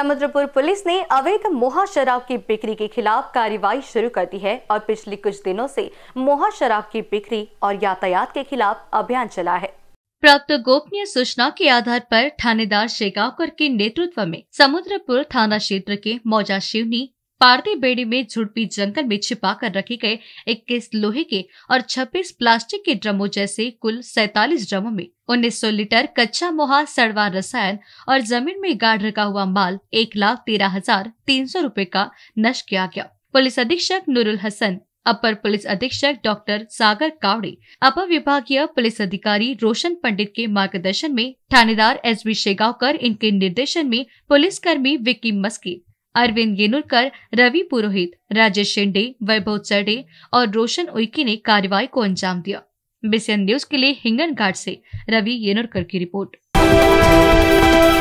Samudrapur police ने अवैध मोहा शराब की बिक्री के खिलाफ कार्रवाई शुरू कर दी है और पिछले कुछ दिनों से मोहा शराब की बिक्री और यातायात के खिलाफ अभियान चला है प्राप्त गोपनीय सूचना के आधार पर थानेदार शेगावकर के नेतृत्व में समुद्रपुर थाना क्षेत्र के मौजा शिवनी पारदी बेड़ी में झुड़पी जंगल में छिपा कर रखे गए इक्कीस लोहे के और छब्बीस प्लास्टिक के ड्रमों जैसे कुल सैतालीस ड्रमों में उन्नीस सौ लीटर कच्चा मोहा सड़वा रसायन और जमीन में गाड़ रखा हुआ माल एक लाख तेरह हजार तीन सौ रूपए का नष्ट किया गया पुलिस अधीक्षक नूरुल हसन अपर पुलिस अधीक्षक डॉक्टर सागर कावड़े अपर विभागीय पुलिस अधिकारी रोशन पंडित के मार्गदर्शन में थानेदार एस बी शेगावकर इनके निर्देशन में पुलिस कर्मी विक्की मस्के अरविंद येनुरकर रवि पुरोहित राजेश शिंडे वैभव चढ़े और रोशन उइकी ने कार्रवाई को अंजाम दिया बीसीएन न्यूज के लिए हिंगन घाट से रवि येनुरकर की रिपोर्ट